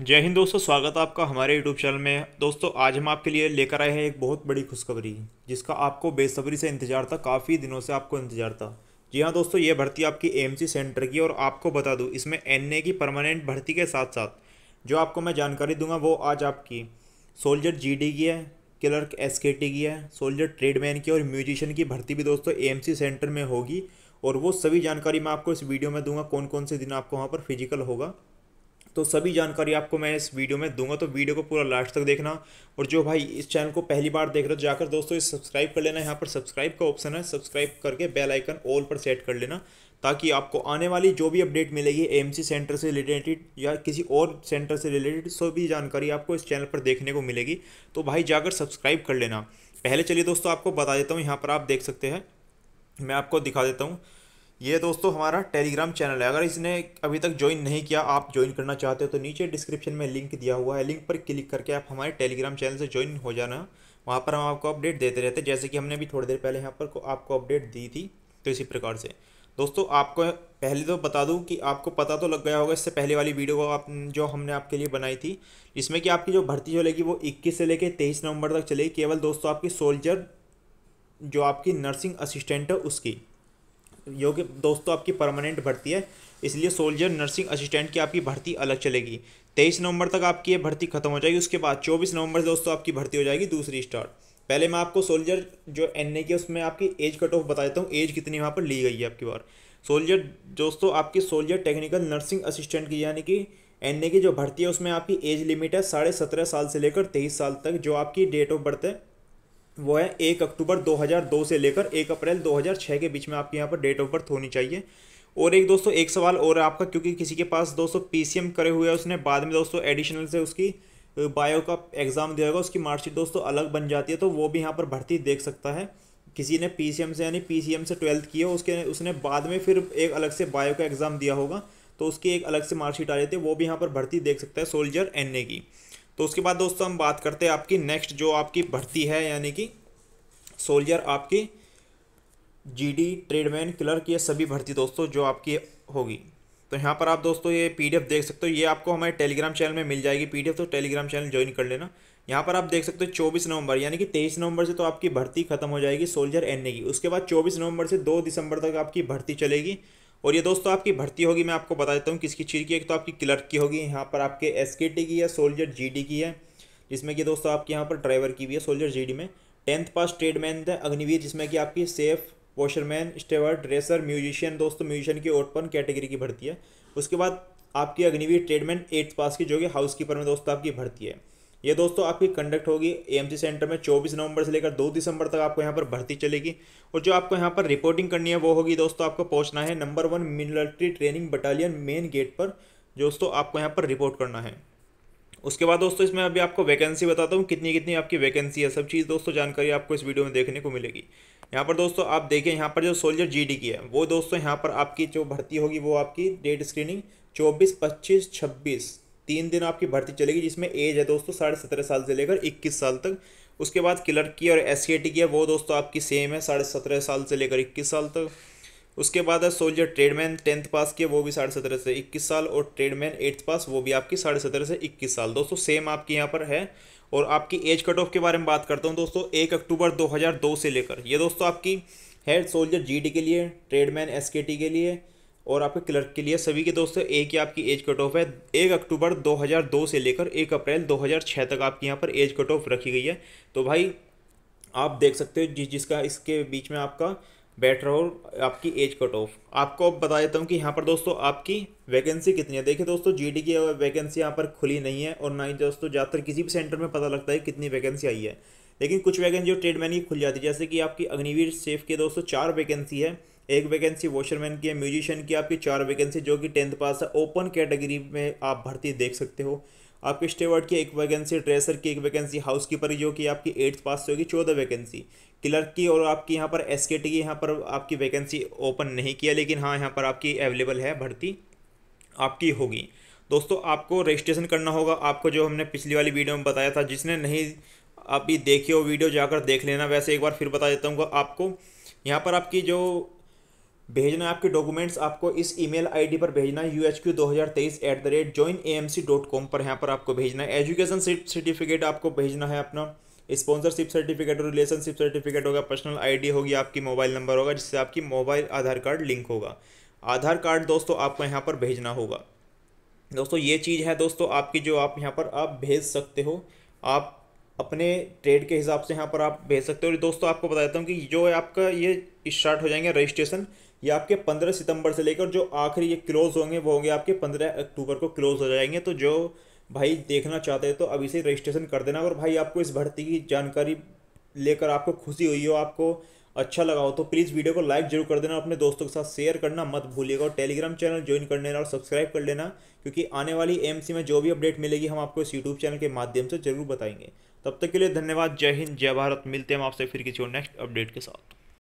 जय हिंद दोस्तों स्वागत है आपका हमारे यूट्यूब चैनल में दोस्तों आज हम आपके लिए लेकर आए हैं एक बहुत बड़ी खुशखबरी जिसका आपको बेसब्री से इंतजार था काफ़ी दिनों से आपको इंतजार था जी हाँ दोस्तों ये भर्ती आपकी एएमसी सेंटर की और आपको बता दूँ इसमें एन की परमानेंट भर्ती के साथ साथ जो आपको मैं जानकारी दूंगा वो आज आपकी सोल्जर जी की है क्लर्क एस की है सोल्जर ट्रेडमैन की और म्यूजिशियन की भर्ती भी दोस्तों ए सेंटर में होगी और वो सभी जानकारी मैं आपको इस वीडियो में दूंगा कौन कौन से दिन आपको वहाँ पर फिजिकल होगा तो सभी जानकारी आपको मैं इस वीडियो में दूंगा तो वीडियो को पूरा लास्ट तक देखना और जो भाई इस चैनल को पहली बार देख रहे हो जाकर दोस्तों इस सब्सक्राइब कर लेना यहाँ पर सब्सक्राइब का ऑप्शन है सब्सक्राइब करके बेल आइकन ऑल पर सेट कर लेना ताकि आपको आने वाली जो भी अपडेट मिलेगी एम सेंटर से रिलेटेड या किसी और सेंटर से रिलेटेड सभी जानकारी आपको इस चैनल पर देखने को मिलेगी तो भाई जाकर सब्सक्राइब कर लेना पहले चलिए दोस्तों आपको बता देता हूँ यहाँ पर आप देख सकते हैं मैं आपको दिखा देता हूँ ये दोस्तों हमारा टेलीग्राम चैनल है अगर इसने अभी तक ज्वाइन नहीं किया आप ज्वाइन करना चाहते हो तो नीचे डिस्क्रिप्शन में लिंक दिया हुआ है लिंक पर क्लिक करके आप हमारे टेलीग्राम चैनल से ज्वाइन हो जाना वहाँ पर हम आपको अपडेट देते रहते हैं जैसे कि हमने भी थोड़ी देर पहले यहाँ पर आपको अपडेट दी थी तो इसी प्रकार से दोस्तों आपको पहले तो बता दूँ कि आपको पता तो लग गया होगा इससे पहले वाली वीडियो को आप जो हमने आपके लिए बनाई थी इसमें कि आपकी जो भर्ती चलेगी वो इक्कीस से लेकर तेईस नवंबर तक चलेगी केवल दोस्तों आपकी सोल्जर जो आपकी नर्सिंग असिस्टेंट है उसकी योग्य दोस्तों आपकी परमानेंट भर्ती है इसलिए सोल्जर नर्सिंग असिस्टेंट की आपकी भर्ती अलग चलेगी तेईस नवंबर तक आपकी ये भर्ती खत्म हो जाएगी उसके बाद चौबीस नवंबर से दोस्तों आपकी भर्ती हो जाएगी दूसरी स्टार्ट पहले मैं आपको सोल्जर जो एन ए की उसमें आपकी एज कट ऑफ बता देता हूँ एज कितनी वहाँ पर ली गई है आपकी बार सोल्जर दोस्तों आपकी सोल्जर टेक्निकल नर्सिंग असिस्टेंट की यानी कि एन ए की जो भर्ती है उसमें आपकी एज लिमिट है साढ़े सत्रह साल से लेकर तेईस साल तक जो आपकी डेट ऑफ बर्थ है वो है एक अक्टूबर 2002 से लेकर एक अप्रैल 2006 के बीच में आपके यहाँ पर डेट ऑफ बर्थ होनी चाहिए और एक दोस्तों एक सवाल और आपका क्योंकि किसी के पास दोस्तों पी करे हुए है उसने बाद में दोस्तों एडिशनल से उसकी बायो का एग्ज़ाम दिया होगा उसकी मार्कशीट दोस्तों अलग बन जाती है तो वो भी यहाँ पर भर्ती देख सकता है किसी ने पी से यानी पी से ट्वेल्थ किया उसके उसने बाद में फिर एक अलग से बायो का एग्ज़ाम दिया होगा तो उसकी एक अलग से मार्कशीट आ जाती है वो भी यहाँ पर भर्ती देख सकता है सोल्जर एन की तो उसके बाद दोस्तों हम बात करते हैं आपकी नेक्स्ट जो आपकी भर्ती है यानी कि सोल्जर आपकी जीडी ट्रेडमैन क्लर्क ये सभी भर्ती दोस्तों जो आपकी होगी तो यहाँ पर आप दोस्तों ये पीडीएफ देख सकते हो ये आपको हमारे टेलीग्राम चैनल में मिल जाएगी पीडीएफ तो टेलीग्राम चैनल ज्वाइन कर लेना यहाँ पर आप देख सकते हो चौबीस नवंबर यानी कि तेईस नवंबर से तो आपकी भर्ती खत्म हो जाएगी सोल्जर एन की उसके बाद चौबीस नवंबर से दो दिसंबर तक आपकी भर्ती चलेगी और ये दोस्तों आपकी भर्ती होगी मैं आपको बता देता हूँ किसकी चीज़ की एक तो आपकी क्लर्क की होगी यहाँ पर आपके एस की है सोल्जर जी की है जिसमें कि दोस्तों आपके यहाँ पर ड्राइवर की भी है सोल्जर जी में टेंथ पास ट्रेडमैन है अग्निवीर जिसमें कि आपकी chef washerman steward dresser musician दोस्तों म्यूजिशियन की ओटपन कैटेगरी की भर्ती है उसके बाद आपकी अग्निवीर ट्रेडमैन एट्थ पास की जो कि हाउस कीपर में दोस्तों आपकी भर्ती है ये दोस्तों आपकी कंडक्ट होगी एएमसी सेंटर में 24 नवंबर से लेकर 2 दिसंबर तक आपको यहाँ पर भर्ती चलेगी और जो आपको यहाँ पर रिपोर्टिंग करनी है वो होगी दोस्तों आपको पहुँचना है number one military training battalion main gate पर दोस्तों आपको यहाँ पर रिपोर्ट करना है उसके बाद दोस्तों इसमें अभी आपको वैकेंसी बताता हूँ कितनी कितनी आपकी वैकेंसी है सब चीज़ दोस्तों जानकारी आपको इस वीडियो में देखने को मिलेगी यहाँ पर दोस्तों आप देखें यहाँ पर जो सोल्जर जीडी की है वो दोस्तों यहाँ पर आपकी जो भर्ती होगी वो आपकी डेट स्क्रीनिंग चौबीस पच्चीस छब्बीस तीन दिन आपकी भर्ती चलेगी जिसमें एज है दोस्तों साढ़े सत्रह साल से लेकर इक्कीस साल तक उसके बाद क्लर्क की और एस की है वो दोस्तों आपकी सेम है साढ़े सत्रह साल से लेकर इक्कीस साल तक उसके बाद है सोल्जर ट्रेडमैन टेंथ पास किया वो भी साढ़े सत्रह से इक्कीस साल और ट्रेडमैन एट्थ पास वो भी आपकी साढ़े सत्रह से इक्कीस साल दोस्तों सेम आपके यहाँ पर है और आपकी एज कट ऑफ के बारे में बात करता हूँ दोस्तों एक अक्टूबर दो हज़ार दो से लेकर ये दोस्तों आपकी है सोल्जर जी के लिए ट्रेडमैन एस के लिए और आपके क्लर्क के लिए सभी के दोस्तों एक ही आपकी एज कट ऑफ है एक अक्टूबर 2002 से लेकर एक अप्रैल 2006 तक आपकी यहाँ पर एज कट ऑफ रखी गई है तो भाई आप देख सकते हो जिस जिसका इसके बीच में आपका बैठ रहा हो आपकी एज कट ऑफ आपको अब बता देता हूँ कि यहाँ पर दोस्तों आपकी वैकेंसी कितनी है देखिए दोस्तों डी की वैकेंसी यहाँ पर खुली नहीं है और ना ही दोस्तों ज़्यादातर किसी भी सेंटर में पता लगता है कितनी वैकेंसी आई है लेकिन कुछ वैकेंसी जो ट्रेडमैन की खुल जाती है जैसे कि आपकी अग्निवीर सेफ के दोस्तों चार वैकेंसी है एक वैकेंसी वॉशरमैन की है म्यूजिशियन की आपकी चार वैकेंसी जो कि टेंथ पास है ओपन कैटेगरी में आप भर्ती देख सकते हो आपके स्टेवर्ड की एक वैकेंसी ड्रेसर की एक वैकेंसी हाउस कीपर जो कि आपकी एट्थ पास से होगी चौदह वैकेंसी क्लर्क की और आपकी यहाँ पर एस के टी की यहाँ पर आपकी वैकेंसी ओपन नहीं किया लेकिन हाँ यहाँ पर आपकी अवेलेबल है भर्ती आपकी होगी दोस्तों आपको रजिस्ट्रेशन करना होगा आपको जो हमने पिछली वाली वीडियो में बताया था जिसने नहीं आप ये देखिए वीडियो जाकर देख लेना वैसे एक बार फिर बता देता हूँ आपको यहाँ पर आपकी जो भेजना है आपके डॉक्यूमेंट्स आपको इस ईमेल आईडी पर भेजना है यू एच क्यू दो हज़ार तेईस at the rate A M C dot com पर यहाँ पर आपको भेजना है एजुकेशन सर्टिफिकेट आपको भेजना है अपना स्पॉन्सरशिप सर्टिफिकेट और रिलेशनशिप सर्टिफिकेट होगा पर्सनल आईडी होगी आपकी मोबाइल नंबर होगा जिससे आपकी मोबाइल आधार कार्ड लिंक होगा आधार कार्ड दोस्तों आपको यहाँ पर भेजना होगा दोस्तों ये चीज़ है दोस्तों आपकी जो आप यहाँ पर आप भेज सकते हो आप अपने ट्रेड के हिसाब से यहाँ पर आप भेज सकते हो और दोस्तों आपको बता देता हूँ कि जो है आपका ये स्टार्ट हो जाएंगे रजिस्ट्रेशन ये आपके पंद्रह सितंबर से लेकर जो आखिरी ये क्लोज़ होंगे वो होंगे आपके पंद्रह अक्टूबर को क्लोज़ हो जाएंगे तो जो भाई देखना चाहते हैं तो अभी से रजिस्ट्रेशन कर देना और भाई आपको इस भर्ती की जानकारी लेकर आपको खुशी हुई हो आपको अच्छा लगा हो तो प्लीज़ वीडियो को लाइक जरूर कर देना अपने दोस्तों के साथ शेयर करना मत भूलिएगा और टेलीग्राम चैनल ज्वाइन कर लेना और सब्सक्राइब कर लेना क्योंकि आने वाली एम में जो भी अपडेट मिलेगी हम आपको इस यूट्यूब चैनल के माध्यम से जरूर बताएंगे तब तक के लिए धन्यवाद जय हिंद जय भारत मिलते हैं हम आपसे फिर किसी और नेक्स्ट अपडेट के साथ